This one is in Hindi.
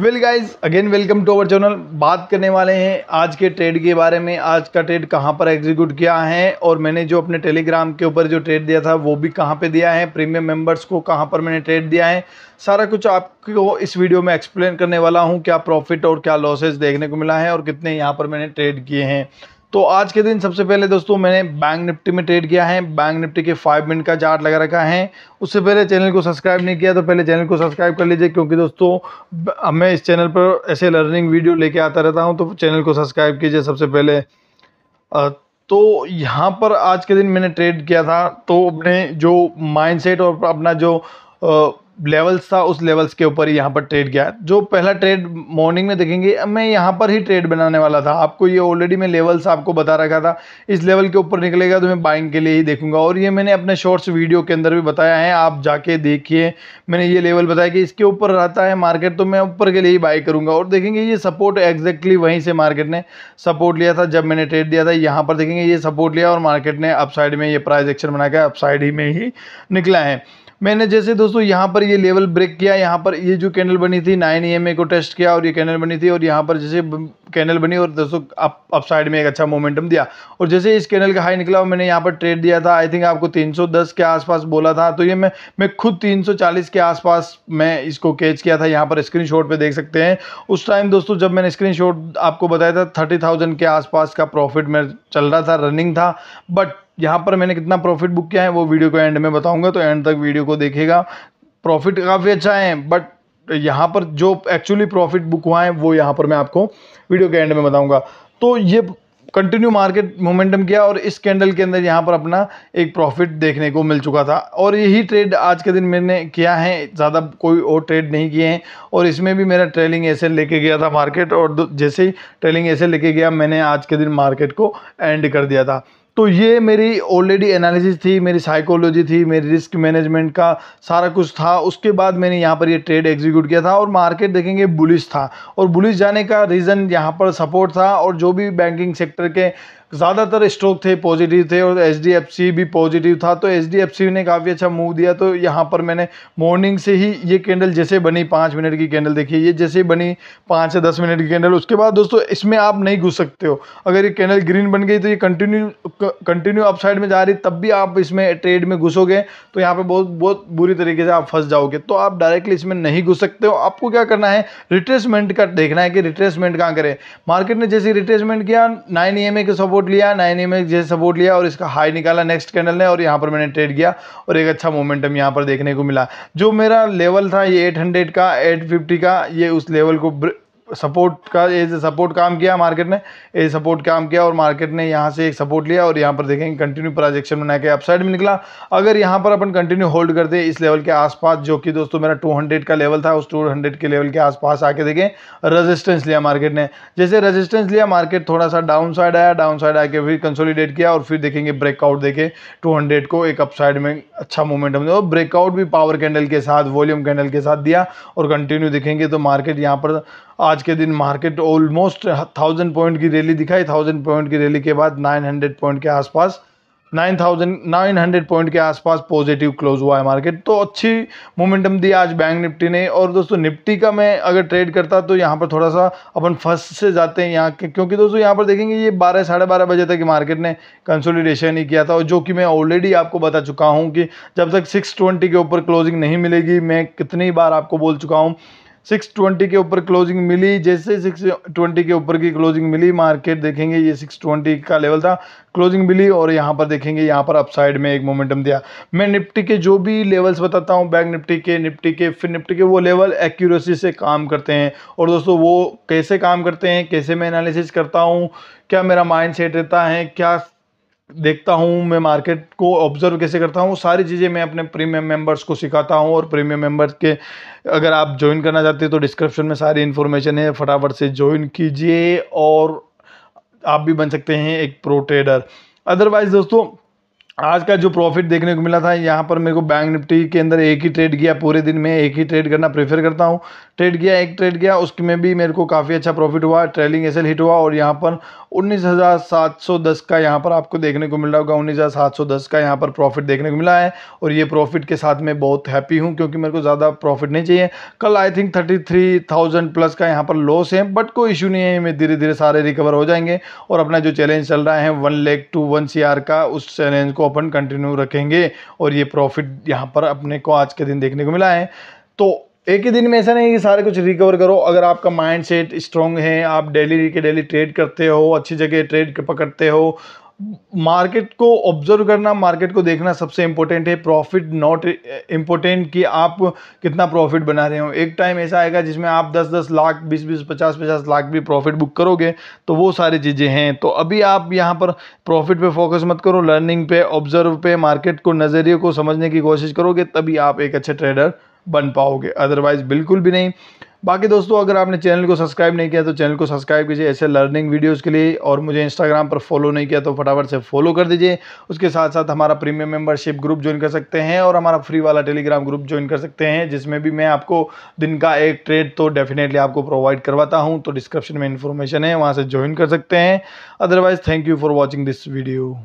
well guys again welcome to our channel बात करने वाले हैं आज के ट्रेड के बारे में आज का ट्रेड कहां पर एग्जीक्यूट किया है और मैंने जो अपने टेलीग्राम के ऊपर जो ट्रेड दिया था वो भी कहां पे दिया है प्रीमियम मेंबर्स को कहां पर मैंने ट्रेड दिया है सारा कुछ आपको इस वीडियो में एक्सप्लेन करने वाला हूँ क्या प्रॉफिट और क्या लॉसेज देखने को मिला है और कितने यहाँ पर मैंने ट्रेड किए हैं तो आज के दिन सबसे पहले दोस्तों मैंने बैंक निफ्टी में ट्रेड किया है बैंक निफ्टी के फाइव मिनट का चार्ट लगा रखा है उससे पहले चैनल को सब्सक्राइब नहीं किया तो पहले चैनल को सब्सक्राइब कर लीजिए क्योंकि दोस्तों मैं इस चैनल पर ऐसे लर्निंग वीडियो लेके आता रहता हूँ तो चैनल को सब्सक्राइब कीजिए सबसे पहले तो यहाँ पर आज के दिन मैंने ट्रेड किया था तो अपने जो माइंड और अपना जो लेवल्स था उस लेवल्स के ऊपर ही यहाँ पर ट्रेड गया जो पहला ट्रेड मॉर्निंग में देखेंगे मैं यहाँ पर ही ट्रेड बनाने वाला था आपको ये ऑलरेडी मैं लेवल्स आपको बता रखा था इस लेवल के ऊपर निकलेगा तो मैं बाइंग के लिए ही देखूंगा और ये मैंने अपने शॉर्ट्स वीडियो के अंदर भी बताया है आप जाके देखिए मैंने ये लेवल बताया कि इसके ऊपर रहता है मार्केट तो मैं ऊपर के लिए ही बाई करूँगा और देखेंगे ये सपोर्ट एग्जैक्टली वहीं से मार्केट ने सपोर्ट लिया था जब मैंने ट्रेड दिया था यहाँ पर देखेंगे ये सपोर्ट लिया और मार्केट ने अपसाइड में ये प्राइज एक्शन बनाकर अपसाइड ही में ही निकला है मैंने जैसे दोस्तों यहाँ पर ये लेवल ब्रेक किया यहाँ पर ये जो कैंडल बनी थी नाइन ई को टेस्ट किया और ये कैंडल बनी थी और यहाँ पर जैसे कैंडल बनी और दोस्तों अप साइड में एक अच्छा मोमेंटम दिया और जैसे इस कैंडल का हाई निकला और मैंने यहाँ पर ट्रेड दिया था आई थिंक आपको 310 के आसपास बोला था तो ये मैं मैं खुद 340 के आसपास मैं इसको कैच किया था यहाँ पर स्क्रीन पे देख सकते हैं उस टाइम दोस्तों जब मैंने स्क्रीन आपको बताया था थर्टी के आसपास का प्रॉफिट मैं चल रहा था रनिंग था बट यहाँ पर मैंने कितना प्रॉफिट बुक किया है वो वीडियो को एंड में बताऊंगा तो एंड तक वीडियो को देखेगा प्रॉफिट काफ़ी अच्छा है बट यहाँ पर जो एक्चुअली प्रॉफिट बुक हुआ है वो यहाँ पर मैं आपको वीडियो के एंड में बताऊँगा तो ये कंटिन्यू मार्केट मोमेंटम किया और इस कैंडल के अंदर यहाँ पर अपना एक प्रॉफिट देखने को मिल चुका था और यही ट्रेड आज के दिन मैंने किया है ज़्यादा कोई और ट्रेड नहीं किए हैं और इसमें भी मेरा ट्रेलिंग ऐसे लेके गया था मार्केट और जैसे ही ट्रेलिंग ऐसे लेके गया मैंने आज के दिन मार्केट को एंड कर दिया था तो ये मेरी ऑलरेडी एनालिसिस थी मेरी साइकोलॉजी थी मेरी रिस्क मैनेजमेंट का सारा कुछ था उसके बाद मैंने यहाँ पर ये ट्रेड एग्जीक्यूट किया था और मार्केट देखेंगे बुलिश था और बुलिश जाने का रीज़न यहाँ पर सपोर्ट था और जो भी बैंकिंग सेक्टर के ज़्यादातर स्ट्रोक थे पॉजिटिव थे और एच भी पॉजिटिव था तो एच ने काफ़ी अच्छा मूव दिया तो यहाँ पर मैंने मॉर्निंग से ही ये कैंडल जैसे बनी पाँच मिनट की कैंडल देखिए ये जैसे बनी पाँच से दस मिनट की कैंडल उसके बाद दोस्तों इसमें आप नहीं घुस सकते हो अगर ये कैंडल ग्रीन बन गई तो ये कंटिन्यू कंटिन्यू आप साइड में जा रही तब भी आप इसमें ट्रेड में घुसोगे तो यहाँ पर बहुत बहुत बुरी तरीके से आप फंस जाओगे तो आप डायरेक्टली इसमें नहीं घुस सकते हो आपको क्या करना है रिट्रेसमेंट का देखना है कि रिट्रेसमेंट कहाँ करें मार्केट ने जैसे रिट्रेसमेंट किया नाइन ई के सपोर्ट सपोर्ट लिया नाइन एम जैसे सपोर्ट लिया और इसका हाई निकाला नेक्स्ट कैंडल ने और यहाँ पर मैंने ट्रेड किया और एक अच्छा मोमेंटम यहाँ पर देखने को मिला जो मेरा लेवल था ये एट हंड्रेड का एट फिफ्टी का ये उस लेवल को सपोर्ट का एज ए सपोर्ट काम किया मार्केट ने एज सपोर्ट काम किया और मार्केट ने यहाँ से एक सपोर्ट लिया और यहाँ पर देखेंगे कंटिन्यू प्रोजेक्शन बना के अपसाइड में निकला अगर यहाँ पर अपन कंटिन्यू होल्ड कर दे इस लेवल के आसपास जो कि दोस्तों मेरा 200 का लेवल था उस 200 के लेवल के आसपास आके देखें रजिस्टेंस लिया मार्केट ने जैसे रजिस्टेंस लिया मार्केट थोड़ा सा डाउन साइड आया डाउन साइड आके फिर कंसोलीडेट किया और फिर देखेंगे ब्रेकआउट देखे टू को एक अपसाइड में अच्छा मूवमेंट हमने और ब्रेकआउट भी पावर कैंडल के साथ वॉल्यूम कैंडल के साथ दिया और कंटिन्यू देखेंगे तो मार्केट यहाँ पर आज आज के दिन मार्केट ऑलमोस्ट थाउजेंड पॉइंट की रैली दिखाई थाउजेंड पॉइंट की रैली के बाद नाइन हंड्रेड पॉइंट के आसपास nine thousand nine hundred point के आसपास पॉजिटिव क्लोज हुआ है मार्केट तो अच्छी मोमेंटम दी आज बैंक निफ्टी ने और दोस्तों निफ्टी का मैं अगर ट्रेड करता तो यहाँ पर थोड़ा सा अपन फर्स्ट से जाते हैं यहाँ के क्योंकि दोस्तों यहाँ पर देखेंगे ये बारह साढ़े बारह बजे तक मार्केट ने कंसोलिडेशन ही किया था और जो कि मैं ऑलरेडी आपको बता चुका हूँ कि जब तक सिक्स ट्वेंटी के ऊपर क्लोजिंग नहीं मिलेगी मैं कितनी बार आपको बोल चुका हूँ सिक्स ट्वेंटी के ऊपर क्लोजिंग मिली जैसे सिक्स ट्वेंटी के ऊपर की क्लोजिंग मिली मार्केट देखेंगे ये सिक्स ट्वेंटी का लेवल था क्लोजिंग मिली और यहाँ पर देखेंगे यहाँ पर अपसाइड में एक मोमेंटम दिया मैं निफ्टी के जो भी लेवल्स बताता हूँ बैंक निफ्टी के निफ्टी के फिर निफ्टी के वो लेवल एक्यूरेसी से काम करते हैं और दोस्तों वो कैसे काम करते हैं कैसे मैं एनालिसिस करता हूँ क्या मेरा माइंड सेट रहता है क्या देखता हूँ मैं मार्केट को ऑब्ज़र्व कैसे करता हूँ वो सारी चीज़ें मैं अपने प्रीमियम मेंबर्स को सिखाता हूँ और प्रीमियम मेंबर्स के अगर आप ज्वाइन करना चाहते हैं तो डिस्क्रिप्शन में सारी इन्फॉर्मेशन है फटाफट से ज्वाइन कीजिए और आप भी बन सकते हैं एक प्रो ट्रेडर अदरवाइज़ दोस्तों आज का जो प्रॉफिट देखने को मिला था यहाँ पर मेरे को बैंक निफ्टी के अंदर एक ही ट्रेड किया पूरे दिन में एक ही ट्रेड करना प्रेफर करता हूँ ट्रेड किया एक ट्रेड किया उसमें भी मेरे को काफ़ी अच्छा प्रॉफिट हुआ ट्रेलिंग एसएल हिट हुआ और यहाँ पर 19,710 का यहाँ पर आपको देखने को मिल रहा होगा 19,710 का यहाँ पर प्रॉफिट देखने को मिला है और ये प्रॉफिट के साथ मैं बहुत हैप्पी हूँ क्योंकि मेरे को ज़्यादा प्रॉफिट नहीं चाहिए कल आई थिंक थर्टी प्लस का यहाँ पर लॉस है बट कोई इशू नहीं है मैं धीरे धीरे सारे रिकवर हो जाएंगे और अपना जो चैलेंज चल रहा है वन लेख टू वन सी का उस चैलेंज को अपन कंटिन्यू रखेंगे और ये प्रॉफिट यहाँ पर अपने को आज के दिन देखने को मिला है तो एक ही दिन में ऐसा नहीं कि सारे कुछ रिकवर करो अगर आपका माइंड सेट स्ट्रॉन्ग है आप डेली के डेली ट्रेड करते हो अच्छी जगह ट्रेड पकड़ते हो मार्केट को ऑब्जर्व करना मार्केट को देखना सबसे इम्पोर्टेंट है प्रॉफिट नॉट इम्पोर्टेंट कि आप कितना प्रॉफिट बना रहे हो एक टाइम ऐसा आएगा जिसमें आप 10-10 लाख 20-20 50-50 लाख भी प्रॉफिट बुक करोगे तो वो सारी चीज़ें हैं तो अभी आप यहाँ पर प्रॉफिट पे फोकस मत करो लर्निंग पे ऑब्जर्व पे मार्केट को नज़रिए को समझने की कोशिश करोगे तभी आप एक अच्छे ट्रेडर बन पाओगे अदरवाइज़ बिल्कुल भी नहीं बाकी दोस्तों अगर आपने चैनल को सब्सक्राइब नहीं किया तो चैनल को सब्सक्राइब कीजिए ऐसे लर्निंग वीडियोस के लिए और मुझे इंस्टाग्राम पर फॉलो नहीं किया तो फटाफट से फॉलो कर दीजिए उसके साथ साथ हमारा प्रीमियम मेंबरशिप ग्रुप ज्वाइन कर सकते हैं और हमारा फ्री वाला टेलीग्राम ग्रुप ज्वाइन कर सकते हैं जिसमें भी मैं आपको दिन का एक ट्रेड तो डेफिनेटली आपको प्रोवाइड करवाता हूँ तो डिस्क्रिप्शन में इन्फॉर्मेशन है वहाँ से ज्वाइन कर सकते हैं otherwise thank you for watching this video